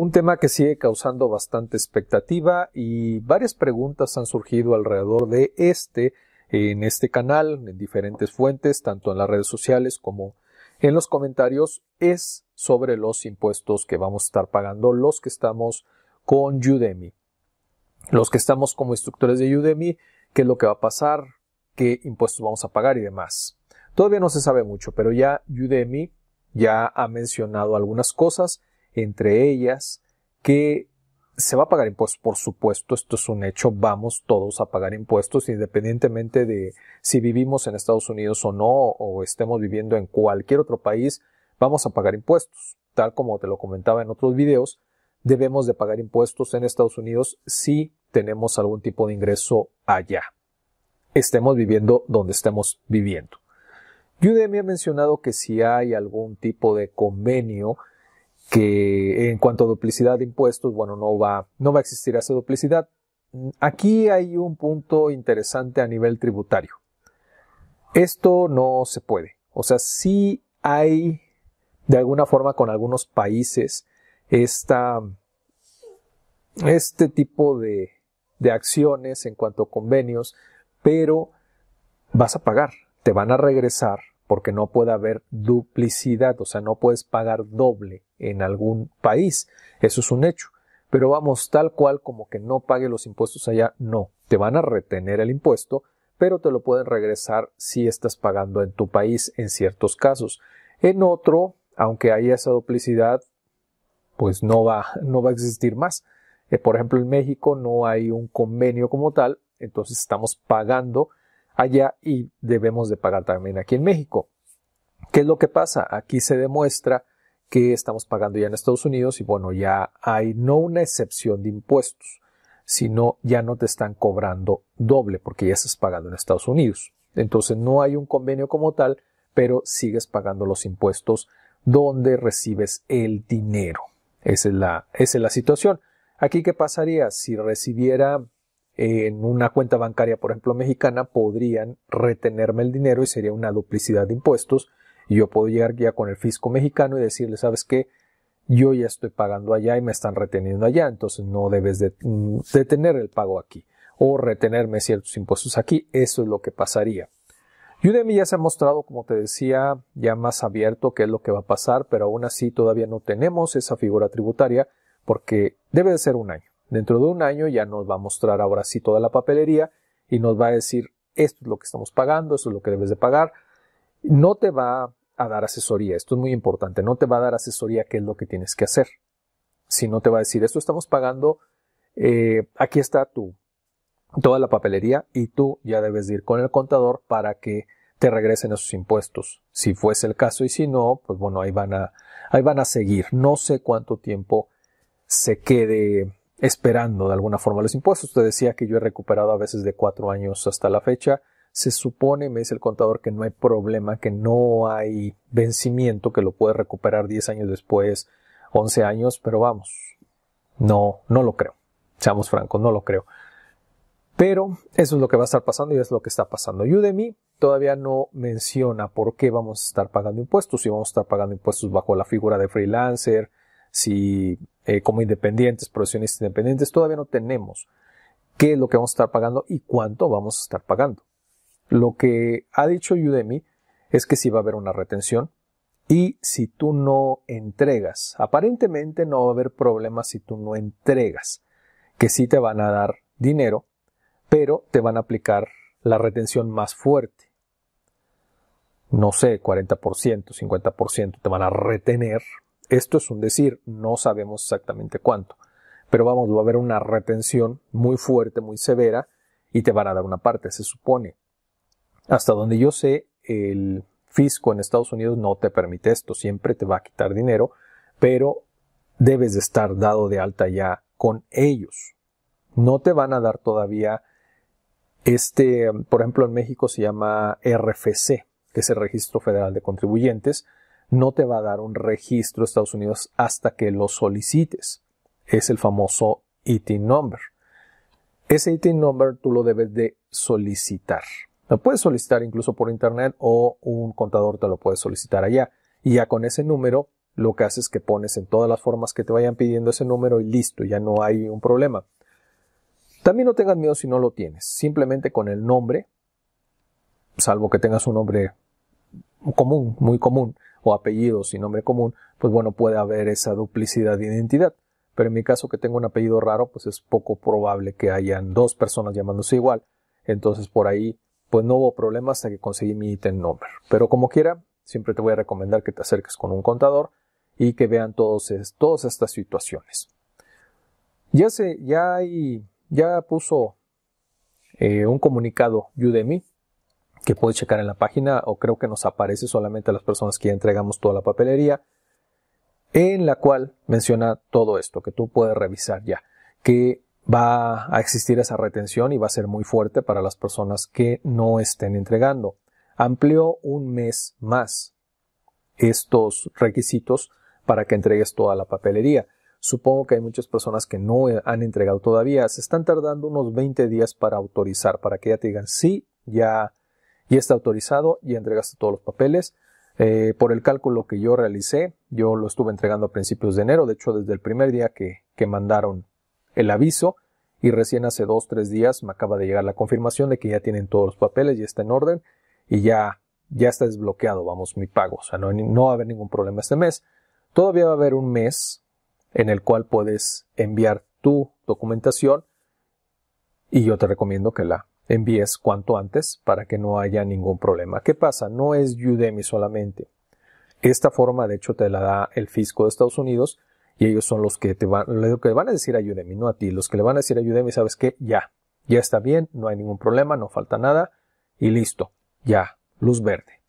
Un tema que sigue causando bastante expectativa y varias preguntas han surgido alrededor de este en este canal, en diferentes fuentes, tanto en las redes sociales como en los comentarios, es sobre los impuestos que vamos a estar pagando los que estamos con Udemy. Los que estamos como instructores de Udemy, qué es lo que va a pasar, qué impuestos vamos a pagar y demás. Todavía no se sabe mucho, pero ya Udemy ya ha mencionado algunas cosas entre ellas que se va a pagar impuestos, por supuesto, esto es un hecho, vamos todos a pagar impuestos independientemente de si vivimos en Estados Unidos o no, o estemos viviendo en cualquier otro país, vamos a pagar impuestos. Tal como te lo comentaba en otros videos, debemos de pagar impuestos en Estados Unidos si tenemos algún tipo de ingreso allá. Estemos viviendo donde estemos viviendo. me ha mencionado que si hay algún tipo de convenio que en cuanto a duplicidad de impuestos, bueno, no va, no va a existir esa duplicidad. Aquí hay un punto interesante a nivel tributario. Esto no se puede. O sea, sí hay de alguna forma con algunos países esta, este tipo de acciones en cuanto a convenios, pero vas a pagar, te van a regresar porque no puede haber duplicidad, o sea, no puedes pagar doble en algún país, eso es un hecho. Pero vamos, tal cual como que no pague los impuestos allá, no, te van a retener el impuesto, pero te lo pueden regresar si estás pagando en tu país en ciertos casos. En otro, aunque haya esa duplicidad, pues no va, no va a existir más. Eh, por ejemplo, en México no hay un convenio como tal, entonces estamos pagando allá y debemos de pagar también aquí en México. ¿Qué es lo que pasa? Aquí se demuestra que estamos pagando ya en Estados Unidos y bueno, ya hay no una excepción de impuestos, sino ya no te están cobrando doble porque ya estás pagando en Estados Unidos. Entonces no hay un convenio como tal, pero sigues pagando los impuestos donde recibes el dinero. Esa es la, es la situación. Aquí, ¿qué pasaría si recibiera en una cuenta bancaria, por ejemplo, mexicana, podrían retenerme el dinero y sería una duplicidad de impuestos. Y yo puedo llegar ya con el fisco mexicano y decirle, ¿sabes qué? Yo ya estoy pagando allá y me están reteniendo allá, entonces no debes detener mm, el pago aquí o retenerme ciertos impuestos aquí. Eso es lo que pasaría. Udemy ya se ha mostrado, como te decía, ya más abierto qué es lo que va a pasar, pero aún así todavía no tenemos esa figura tributaria porque debe de ser un año. Dentro de un año ya nos va a mostrar ahora sí toda la papelería y nos va a decir esto es lo que estamos pagando, esto es lo que debes de pagar. No te va a dar asesoría, esto es muy importante, no te va a dar asesoría qué es lo que tienes que hacer, Si no te va a decir esto estamos pagando, eh, aquí está tu, toda la papelería y tú ya debes ir con el contador para que te regresen esos impuestos. Si fuese el caso y si no, pues bueno, ahí van a, ahí van a seguir. No sé cuánto tiempo se quede esperando de alguna forma los impuestos. Usted decía que yo he recuperado a veces de cuatro años hasta la fecha. Se supone, me dice el contador, que no hay problema, que no hay vencimiento, que lo puede recuperar 10 años después, 11 años, pero vamos, no, no lo creo. Seamos francos, no lo creo. Pero eso es lo que va a estar pasando y es lo que está pasando. Udemy todavía no menciona por qué vamos a estar pagando impuestos, si vamos a estar pagando impuestos bajo la figura de freelancer, si eh, como independientes, profesionistas independientes, todavía no tenemos qué es lo que vamos a estar pagando y cuánto vamos a estar pagando. Lo que ha dicho Udemy es que sí va a haber una retención y si tú no entregas, aparentemente no va a haber problemas si tú no entregas, que sí te van a dar dinero, pero te van a aplicar la retención más fuerte. No sé, 40%, 50% te van a retener esto es un decir, no sabemos exactamente cuánto. Pero vamos, va a haber una retención muy fuerte, muy severa, y te van a dar una parte, se supone. Hasta donde yo sé, el fisco en Estados Unidos no te permite esto, siempre te va a quitar dinero, pero debes de estar dado de alta ya con ellos. No te van a dar todavía este, por ejemplo, en México se llama RFC, que es el Registro Federal de Contribuyentes, no te va a dar un registro de Estados Unidos hasta que lo solicites. Es el famoso ITIN number. Ese ITIN number tú lo debes de solicitar. Lo puedes solicitar incluso por internet o un contador te lo puede solicitar allá. Y ya con ese número, lo que haces es que pones en todas las formas que te vayan pidiendo ese número y listo, ya no hay un problema. También no tengas miedo si no lo tienes. Simplemente con el nombre, salvo que tengas un nombre común, muy común, o apellidos y nombre común, pues bueno, puede haber esa duplicidad de identidad. Pero en mi caso que tengo un apellido raro, pues es poco probable que hayan dos personas llamándose igual. Entonces por ahí, pues no hubo problema hasta que conseguí mi ítem number. Pero como quiera, siempre te voy a recomendar que te acerques con un contador y que vean todos, todas estas situaciones. Ya sé, ya hay, ya puso eh, un comunicado Udemy que puedes checar en la página o creo que nos aparece solamente a las personas que ya entregamos toda la papelería, en la cual menciona todo esto que tú puedes revisar ya, que va a existir esa retención y va a ser muy fuerte para las personas que no estén entregando. Amplió un mes más estos requisitos para que entregues toda la papelería. Supongo que hay muchas personas que no han entregado todavía. Se están tardando unos 20 días para autorizar, para que ya te digan sí, ya y está autorizado, y entregaste todos los papeles. Eh, por el cálculo que yo realicé, yo lo estuve entregando a principios de enero, de hecho desde el primer día que, mandaron el aviso y recién hace dos, tres días me acaba de llegar la confirmación de que ya tienen todos los papeles, y está en orden y ya, ya está desbloqueado, vamos, mi pago. O sea, no, no va a haber ningún problema este mes. Todavía va a haber un mes en el cual puedes enviar tu documentación y yo te recomiendo que la, envíes cuanto antes para que no haya ningún problema. ¿Qué pasa? No es Udemy solamente. Esta forma, de hecho, te la da el fisco de Estados Unidos y ellos son los que te van, que van a decir a Udemy, no a ti. Los que le van a decir a Udemy, sabes que ya, ya está bien, no hay ningún problema, no falta nada y listo, ya, luz verde.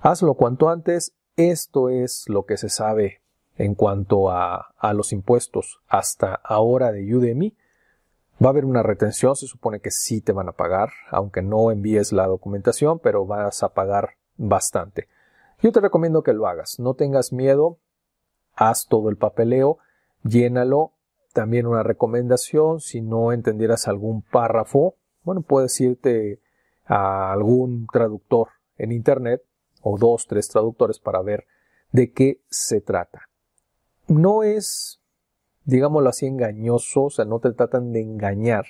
Hazlo cuanto antes. Esto es lo que se sabe en cuanto a, a los impuestos hasta ahora de Udemy. Va a haber una retención, se supone que sí te van a pagar, aunque no envíes la documentación, pero vas a pagar bastante. Yo te recomiendo que lo hagas, no tengas miedo, haz todo el papeleo, llénalo. También una recomendación, si no entendieras algún párrafo, bueno, puedes irte a algún traductor en Internet o dos, tres traductores para ver de qué se trata. No es digámoslo así, engañoso, o sea, no te tratan de engañar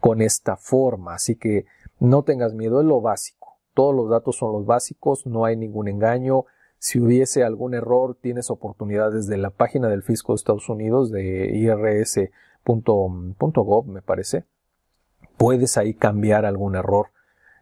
con esta forma, así que no tengas miedo, es lo básico. Todos los datos son los básicos, no hay ningún engaño. Si hubiese algún error, tienes oportunidades de la página del Fisco de Estados Unidos, de irs.gov, me parece. Puedes ahí cambiar algún error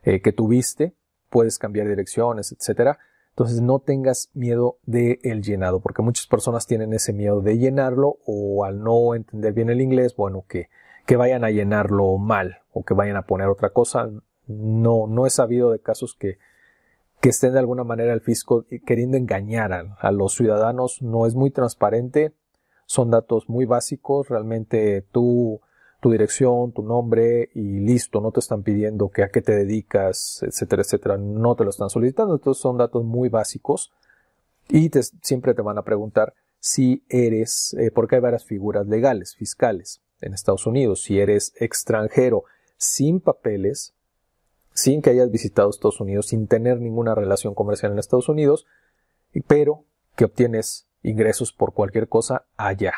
eh, que tuviste, puedes cambiar direcciones, etcétera entonces no tengas miedo del el llenado, porque muchas personas tienen ese miedo de llenarlo o al no entender bien el inglés, bueno, que, que vayan a llenarlo mal o que vayan a poner otra cosa. No, no he sabido de casos que, que estén de alguna manera el fisco queriendo engañar a los ciudadanos. No es muy transparente, son datos muy básicos, realmente tú tu dirección, tu nombre y listo, no te están pidiendo que a qué te dedicas, etcétera, etcétera, no te lo están solicitando, entonces son datos muy básicos y siempre te van a preguntar si eres, eh, porque hay varias figuras legales, fiscales en Estados Unidos, si eres extranjero sin papeles, sin que hayas visitado Estados Unidos, sin tener ninguna relación comercial en Estados Unidos, pero que obtienes ingresos por cualquier cosa allá,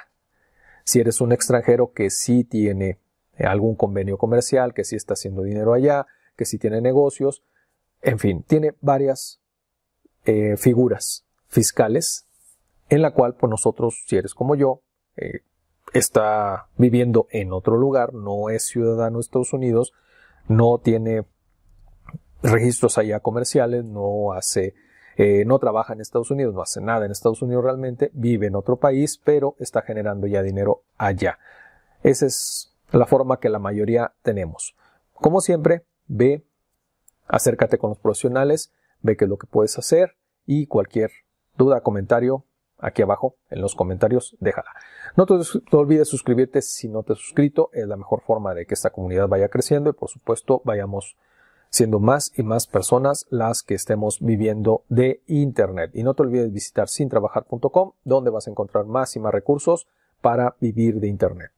si eres un extranjero que sí tiene algún convenio comercial, que sí está haciendo dinero allá, que sí tiene negocios, en fin, tiene varias eh, figuras fiscales en la cual pues nosotros, si eres como yo, eh, está viviendo en otro lugar, no es ciudadano de Estados Unidos, no tiene registros allá comerciales, no hace eh, no trabaja en Estados Unidos, no hace nada en Estados Unidos realmente, vive en otro país, pero está generando ya dinero allá. Esa es la forma que la mayoría tenemos. Como siempre, ve, acércate con los profesionales, ve qué es lo que puedes hacer y cualquier duda, comentario, aquí abajo en los comentarios, déjala. No te, te, olvides suscribirte si no te has suscrito, es la mejor forma de que esta comunidad vaya creciendo y por supuesto vayamos siendo más y más personas las que estemos viviendo de Internet. Y no te olvides visitar sintrabajar.com, donde vas a encontrar más y más recursos para vivir de Internet.